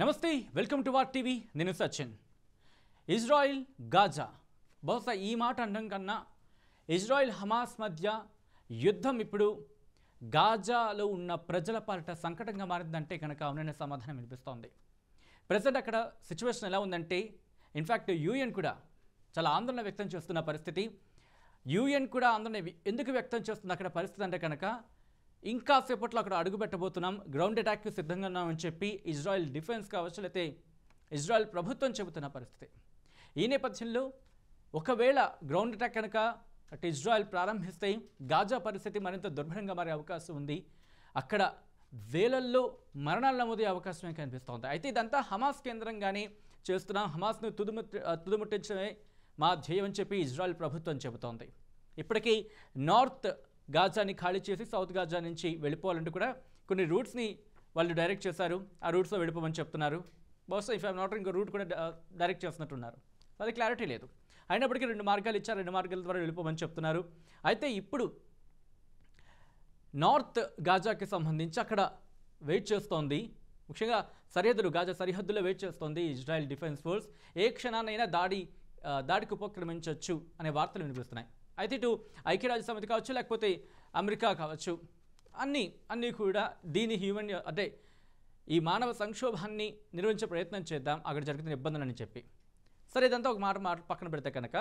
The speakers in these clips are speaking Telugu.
నమస్తే వెల్కమ్ టు వార్ టీవీ నేను సచిన్ ఇజ్రాయిల్ గాజా బహుశా ఈ మాట అనడం కన్నా ఇజ్రాయిల్ హమాస్ మధ్య యుద్ధం ఇప్పుడు గాజాలో ఉన్న ప్రజల పాలిట సంకటంగా మారిందంటే కనుక అవునైన సమాధానం వినిపిస్తోంది ప్రజెంట్ అక్కడ సిచ్యువేషన్ ఎలా ఉందంటే ఇన్ఫ్యాక్ట్ యూఎన్ కూడా చాలా ఆందోళన వ్యక్తం చేస్తున్న పరిస్థితి యూఎన్ కూడా ఆందోళన ఎందుకు వ్యక్తం చేస్తుంది అక్కడ పరిస్థితి అంటే కనుక ఇంకా సేపట్లో అక్కడ అడుగు పెట్టబోతున్నాం గ్రౌండ్ అటాక్కి సిద్ధంగా ఉన్నామని చెప్పి ఇజ్రాయెల్ డిఫెన్స్ కావచ్చు లేకపోతే ఇజ్రాయెల్ ప్రభుత్వం చెబుతున్న పరిస్థితి ఈ నేపథ్యంలో ఒకవేళ గ్రౌండ్ అటాక్ కనుక అటు ఇజ్రాయెల్ ప్రారంభిస్తే గాజా పరిస్థితి మరింత దుర్భరంగా మారే అవకాశం ఉంది అక్కడ వేలల్లో మరణాలు నమోదే అవకాశమే కనిపిస్తోంది అయితే ఇదంతా హమాస్ కేంద్రంగానే చేస్తున్నాం హమాస్ను తుదుముట్టి తుదుముట్టించడమే మా ధ్యేయం అని చెప్పి ఇజ్రాయెల్ ప్రభుత్వం చెబుతోంది ఇప్పటికీ నార్త్ గాజాని ఖాళీ చేసి సౌత్ గాజా నుంచి వెళ్ళిపోవాలంటూ కూడా కొన్ని రూట్స్ని వాళ్ళు డైరెక్ట్ చేశారు ఆ రూట్స్లో వెళ్ళిపోమని చెప్తున్నారు బహుశా ఇఫ్ ఐఎమ్ నాట్ ఇంకో రూట్ కూడా డైరెక్ట్ చేస్తున్నట్టున్నారు అది క్లారిటీ లేదు అయినప్పటికీ రెండు మార్గాలు ఇచ్చారు రెండు మార్గాల ద్వారా వెళ్ళిపోమని చెప్తున్నారు అయితే ఇప్పుడు నార్త్ గాజాకి సంబంధించి అక్కడ వెయిట్ చేస్తోంది ముఖ్యంగా సరిహద్దులు గాజా సరిహద్దులో వెయిట్ చేస్తోంది ఇజ్రాయెల్ డిఫెన్స్ ఫోర్స్ ఏ క్షణానైనా దాడి దాడికి ఉపక్రమించవచ్చు అనే వార్తలు వినిపిస్తున్నాయి అయితే ఇటు ఐక్యరాజ్య సమితి కావచ్చు లేకపోతే అమెరికా కావచ్చు అన్నీ అన్నీ కూడా దీని హ్యూమన్ అంటే ఈ మానవ సంక్షోభాన్ని నిర్వహించే ప్రయత్నం చేద్దాం అక్కడ జరుగుతున్న ఇబ్బందులని చెప్పి సరే ఇదంతా ఒక మాట మాట పక్కన పెడితే కనుక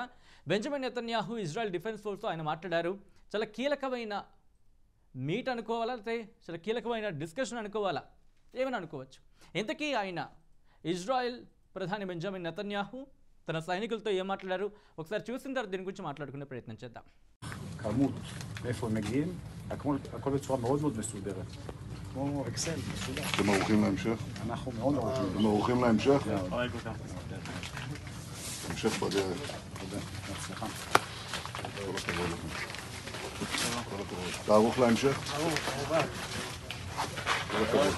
బెంజమిన్ నెతన్యాహు ఇజ్రాయెల్ డిఫెన్స్ ఫోర్స్తో ఆయన మాట్లాడారు చాలా కీలకమైన మీట్ అనుకోవాలా లేకపోతే చాలా కీలకమైన డిస్కషన్ అనుకోవాలా ఏమైనా అనుకోవచ్చు ఇంతకీ ఆయన ఇజ్రాయెల్ ప్రధాని బెంజమిన్ నెతన్యాహు తన సైనికులతో ఏం మాట్లాడారు ఒకసారి చూసిన తర్వాత దీని గురించి మాట్లాడుకునే ప్రయత్నం చేద్దాం כמות, מאיפה הם מגיעים, הכל, הכל בצורה מאוד מאוד מסודרת. כמו אקסל, מסודר. אתם ערוכים להמשך? אנחנו מאוד ערוכים. אתם ערוכים להמשך? המשך בדרך. תודה, בהצלחה. כל הכבוד לכם. אתה ערוך להמשך? ערוך, כמובן. כל הכבוד.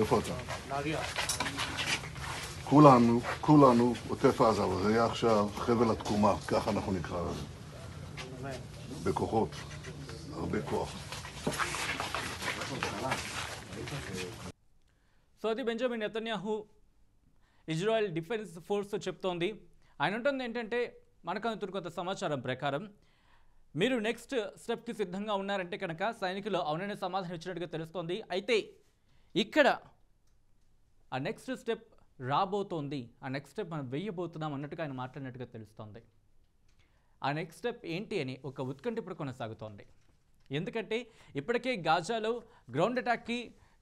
איפה אתה? נהריה. כולנו, כולנו, עוטף עזה, אבל זה יהיה עכשיו חבל התקומה, כך אנחנו נקרא לזה. בכוחות, הרבה כוח. అది Benjamin Netanyahu Israel defence force చెప్తోంది ఆయన ఉంటుంది ఏంటంటే మనకు అందుతున్న కొంత సమాచారం ప్రకారం మీరు నెక్స్ట్ స్టెప్కి సిద్ధంగా ఉన్నారంటే కనుక సైనికులు అవుననే సమాధానం ఇచ్చినట్టుగా తెలుస్తోంది అయితే ఇక్కడ ఆ నెక్స్ట్ స్టెప్ రాబోతోంది ఆ నెక్స్ట్ స్టెప్ మనం వెయ్యబోతున్నాం అన్నట్టుగా ఆయన మాట్లాడినట్టుగా తెలుస్తోంది ఆ నెక్స్ట్ స్టెప్ ఏంటి అని ఒక ఉత్కంఠ ఇప్పుడు కొనసాగుతోంది ఎందుకంటే ఇప్పటికే గాజాలో గ్రౌండ్ అటాక్కి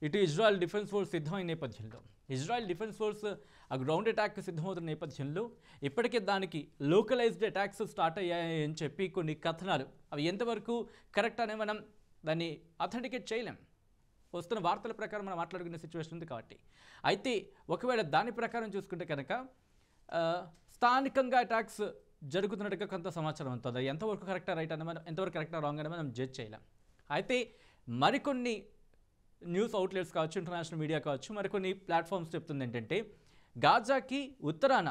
ఇటు ఇజ్రాయెల్ డిఫెన్స్ ఫోర్స్ సిద్ధమైన నేపథ్యంలో ఇజ్రాయెల్ డిఫెన్స్ ఫోర్స్ ఆ గ్రౌండ్ అటాక్కి సిద్ధమవుతున్న నేపథ్యంలో ఇప్పటికే దానికి లోకలైజ్డ్ అటాక్స్ స్టార్ట్ అయ్యాయని చెప్పి కొన్ని కథనాలు అవి ఎంతవరకు కరెక్ట్ అనే మనం దాన్ని అథెంటికేట్ చేయలేం వస్తున్న వార్తల ప్రకారం మనం మాట్లాడుకునే సిచ్యువేషన్ ఉంది కాబట్టి అయితే ఒకవేళ దాని ప్రకారం చూసుకుంటే కనుక స్థానికంగా అటాక్స్ జరుగుతున్నట్టుగా కొంత సమాచారం ఉంటుంది ఎంతవరకు కరెక్టా రైట్ అని మనం ఎంతవరకు కరెక్టా రాంగ్ అని మనం జడ్జ్ చేయలేం అయితే మరికొన్ని న్యూస్ అవుట్లెట్స్ కావచ్చు ఇంటర్నేషనల్ మీడియా కావచ్చు మరికొన్ని ప్లాట్ఫామ్స్ చెప్తుంది ఏంటంటే గాజాకి ఉత్తరాన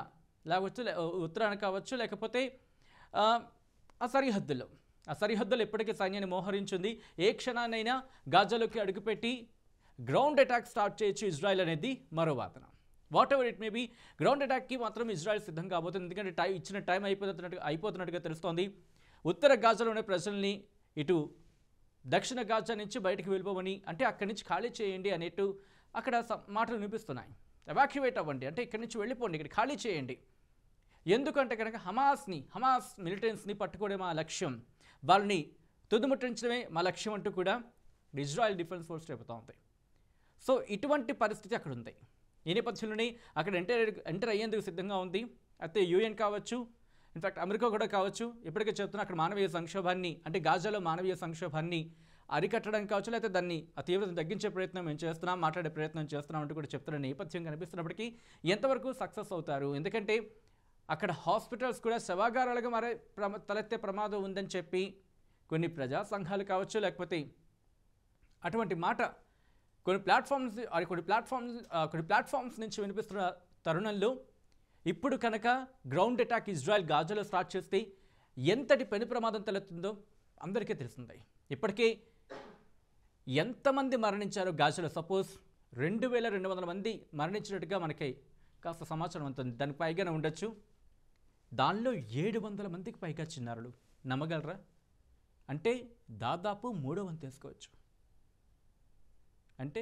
లేకపోతే ఉత్తరాన కావచ్చు లేకపోతే ఆ సరిహద్దులో ఆ సరిహద్దులు ఎప్పటికీ సైన్యాన్ని మోహరించింది ఏ క్షణానైనా గాజాలోకి అడుగుపెట్టి గ్రౌండ్ అటాక్ స్టార్ట్ చేయొచ్చు ఇజ్రాయెల్ అనేది మరో వాదన whatever it may be ground అటాక్కి మాత్రం ఇజ్రాయెల్ సిద్ధం కాబోతుంది ఎందుకంటే టైం ఇచ్చిన టైం అయిపోతున్నట్టు అయిపోతున్నట్టుగా తెలుస్తోంది ఉత్తర ఉండే ప్రజల్ని ఇటు దక్షిణ గాజా నుంచి బయటకు వెళ్ళిపోమని అంటే అక్కడి నుంచి ఖాళీ చేయండి అనేట్టు అక్కడ మాటలు వినిపిస్తున్నాయి ఎవాక్యువేట్ అవ్వండి అంటే ఇక్కడి నుంచి వెళ్ళిపోండి ఇక్కడ ఖాళీ చేయండి ఎందుకంటే కనుక హమాస్ని హమాస్ మిలిటెన్స్ని పట్టుకోవడం మా లక్ష్యం వాళ్ళని తుదుముట్టించడమే మా లక్ష్యం అంటూ కూడా ఇజ్రాయెల్ డిఫెన్స్ ఫోర్స్ చెబుతూ ఉంది సో ఇటువంటి పరిస్థితి అక్కడ ఉంది ఈ నేపథ్యంలోనే అక్కడ ఎంటర్ ఎంటర్ అయ్యేందుకు సిద్ధంగా ఉంది అయితే యూఎన్ కావచ్చు ఇన్ఫ్యాక్ట్ అమెరికా కూడా కావచ్చు ఎప్పటికీ చెప్తున్నా అక్కడ మానవీయ సంక్షోభాన్ని అంటే గాజాలో మానవీయ సంక్షోభాన్ని అరికట్టడానికి కావచ్చు లేకపోతే దాన్ని తీవ్రతను తగ్గించే ప్రయత్నం మేము చేస్తున్నాం మాట్లాడే ప్రయత్నం చేస్తున్నాం అంటూ కూడా చెప్తున్న నేపథ్యం కనిపిస్తున్నప్పటికీ ఎంతవరకు సక్సెస్ అవుతారు ఎందుకంటే అక్కడ హాస్పిటల్స్ కూడా శవాగారాలుగా మారే ప్రమ తలెత్తే ప్రమాదం ఉందని చెప్పి కొన్ని ప్రజా సంఘాలు కావచ్చు లేకపోతే అటువంటి మాట కొన్ని ప్లాట్ఫామ్స్ కొన్ని ప్లాట్ఫామ్స్ కొన్ని ప్లాట్ఫామ్స్ నుంచి వినిపిస్తున్న తరుణంలో ఇప్పుడు కనుక గ్రౌండ్ అటాక్ ఇజ్రాయెల్ గాజులో స్టార్ట్ చేస్తే ఎంతటి పెను ప్రమాదం తలెత్తుందో అందరికీ తెలిసిందే ఇప్పటికీ ఎంతమంది మరణించారో గాజులో సపోజ్ రెండు వేల రెండు వందల మంది మరణించినట్టుగా మనకి కాస్త సమాచారం ఉంటుంది దానికి పైగానే ఉండొచ్చు దానిలో ఏడు వందల మందికి పైగా చిన్నారులు నమ్మగలరా అంటే దాదాపు మూడో వంతు తీసుకోవచ్చు అంటే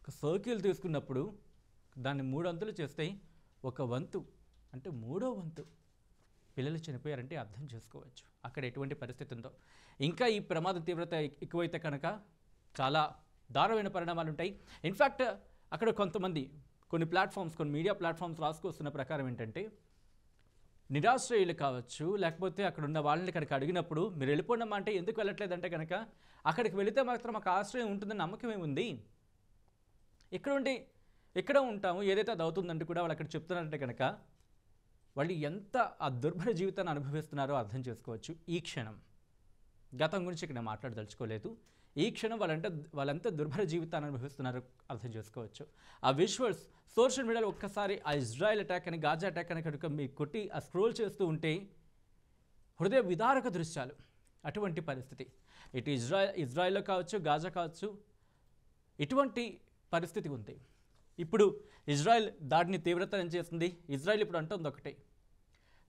ఒక సర్కిల్ తీసుకున్నప్పుడు దాన్ని మూడు వంతులు చేస్తే ఒక వంతు అంటే మూడో వంతు పిల్లలు చనిపోయారంటే అర్థం చేసుకోవచ్చు అక్కడ ఎటువంటి పరిస్థితి ఉందో ఇంకా ఈ ప్రమాద తీవ్రత ఎక్కువైతే కనుక చాలా దారుణమైన పరిణామాలు ఉంటాయి ఇన్ఫ్యాక్ట్ అక్కడ కొంతమంది కొన్ని ప్లాట్ఫామ్స్ కొన్ని మీడియా ప్లాట్ఫామ్స్ రాసుకొస్తున్న ప్రకారం ఏంటంటే నిరాశ్రయులు కావచ్చు లేకపోతే అక్కడ ఉన్న వాళ్ళని ఇక్కడికి అడిగినప్పుడు మీరు వెళ్ళిపోండమ్మా అంటే ఎందుకు వెళ్ళట్లేదంటే కనుక అక్కడికి వెళితే మాత్రం మాకు ఆశ్రయం ఉంటుందని నమ్మకం ఏముంది ఇక్కడ ఉండి ఇక్కడ ఉంటాము ఏదైతే అది అవుతుందంటే కూడా వాళ్ళు అక్కడ చెప్తున్నారంటే కనుక వాళ్ళు ఎంత ఆ దుర్భర జీవితాన్ని అనుభవిస్తున్నారో అర్థం చేసుకోవచ్చు ఈ క్షణం గతం గురించి ఇక్కడ మాట్లాడదలుచుకోలేదు ఈ క్షణం వాళ్ళంతా వాళ్ళంతా దుర్భర జీవితాన్ని అనుభవిస్తున్నారు అర్థం చేసుకోవచ్చు ఆ విజువల్స్ సోషల్ మీడియాలో ఒక్కసారి ఆ ఇజ్రాయెల్ అటాక్ అని గాజా అటాక్ అని కనుక మీ కొట్టి ఆ స్క్రోల్ చేస్తూ ఉంటే హృదయ విదారక దృశ్యాలు అటువంటి పరిస్థితి ఇటు ఇజ్రాయెల్ ఇజ్రాయెల్లో కావచ్చు గాజా కావచ్చు ఇటువంటి పరిస్థితి ఉంది ఇప్పుడు ఇజ్రాయెల్ దాడిని తీవ్రతరం చేస్తుంది ఇజ్రాయెల్ ఇప్పుడు అంటుంది ఒకటి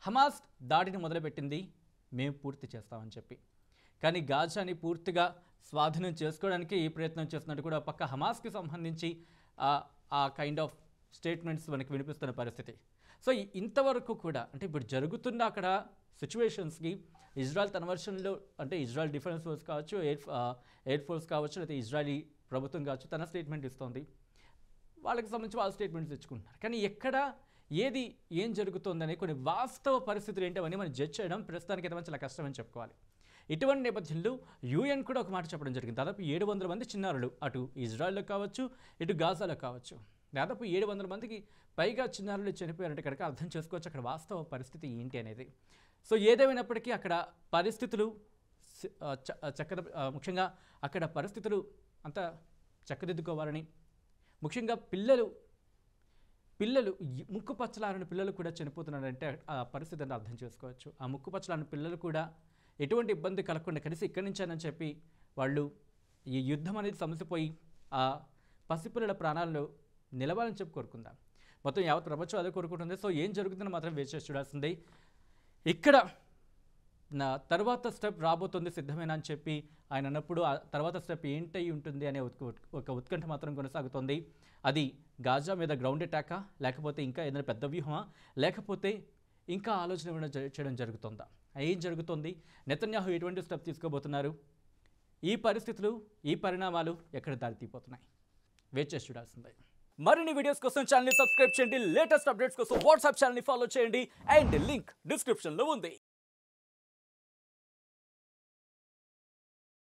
హమాస్ దాడిని మొదలుపెట్టింది మేము పూర్తి చేస్తామని చెప్పి కానీ గాజాని పూర్తిగా స్వాధీనం చేసుకోవడానికి ఈ ప్రయత్నం చేస్తున్నట్టు కూడా పక్క హమాస్కి సంబంధించి ఆ కైండ్ ఆఫ్ స్టేట్మెంట్స్ మనకి వినిపిస్తున్న పరిస్థితి సో ఇంతవరకు కూడా అంటే ఇప్పుడు జరుగుతున్న అక్కడ సిచ్యువేషన్స్కి ఇజ్రాయల్ తన వర్షన్లో అంటే ఇజ్రాయల్ డిఫెన్స్ ఫోర్స్ కావచ్చు ఎయిర్ ఎయిర్ ఫోర్స్ కావచ్చు లేదా ఇజ్రాయలీ ప్రభుత్వం కావచ్చు తన స్టేట్మెంట్ ఇస్తుంది వాళ్ళకి సంబంధించి వాళ్ళ స్టేట్మెంట్స్ తెచ్చుకుంటున్నారు కానీ ఎక్కడ ఏది ఏం జరుగుతుందనే కొన్ని వాస్తవ పరిస్థితులు ఏంటి అవన్నీ మనం జడ్జ్ చేయడం ప్రస్తుతానికి అయితే చాలా కష్టమని చెప్పుకోవాలి ఇటువంటి నేపథ్యంలో యూఎన్ కూడా ఒక మాట చెప్పడం జరిగింది దాదాపు ఏడు వందల మంది చిన్నారులు అటు ఇజ్రాయెల్లో కావచ్చు ఇటు గాజాలో కావచ్చు దాదాపు ఏడు వందల మందికి పైగా చిన్నారులు చనిపోయారంటే కనుక అర్థం చేసుకోవచ్చు అక్కడ వాస్తవ పరిస్థితి ఏంటి అనేది సో ఏదేమైనప్పటికీ అక్కడ పరిస్థితులు చక్కద ముఖ్యంగా అక్కడ పరిస్థితులు అంత చక్కదిద్దుకోవాలని ముఖ్యంగా పిల్లలు పిల్లలు ముక్కు పచ్చలారని పిల్లలు కూడా చనిపోతున్నారంటే ఆ పరిస్థితి అర్థం చేసుకోవచ్చు ఆ ముక్కు పచ్చలారని పిల్లలు కూడా ఎటువంటి ఇబ్బంది కలగకుండా కలిసి ఇక్కడి నుంచేనని చెప్పి వాళ్ళు ఈ యుద్ధం అనేది సమసిపోయి ఆ పసిపిల్లల ప్రాణాలను నిలవాలని చెప్పి కోరుకుందాం మొత్తం యావత్ ప్రపంచం అదే కోరుకుంటుంది సో ఏం జరుగుతుందో మాత్రం వేచి చూడాల్సిందే ఇక్కడ నా తర్వాత స్టెప్ రాబోతుంది సిద్ధమేనా అని చెప్పి ఆయన అన్నప్పుడు ఆ తర్వాత స్టెప్ ఏంటై ఉంటుంది అనే ఒక ఉత్కంఠ మాత్రం కొనసాగుతోంది అది గాజా మీద గ్రౌండ్ అటాకా లేకపోతే ఇంకా ఏదైనా పెద్ద వ్యూహమా లేకపోతే ఇంకా ఆలోచన చేయడం జరుగుతుందా ఏం జరుగుతుంది నెతన్యాహు ఎటువంటి స్టెప్ తీసుకోబోతున్నారు ఈ పరిస్థితులు ఈ పరిణామాలు ఎక్కడ దారితీపోతున్నాయి వేచి చూడాల్సిందే మరిన్ని వీడియోస్ కోసం ఛానల్ని సబ్స్క్రైబ్ చేయండి లేటెస్ట్ అప్డేట్స్ కోసం వాట్సాప్ ఛానల్ని ఫాలో చేయండి అండ్ లింక్ డిస్క్రిప్షన్లో ఉంది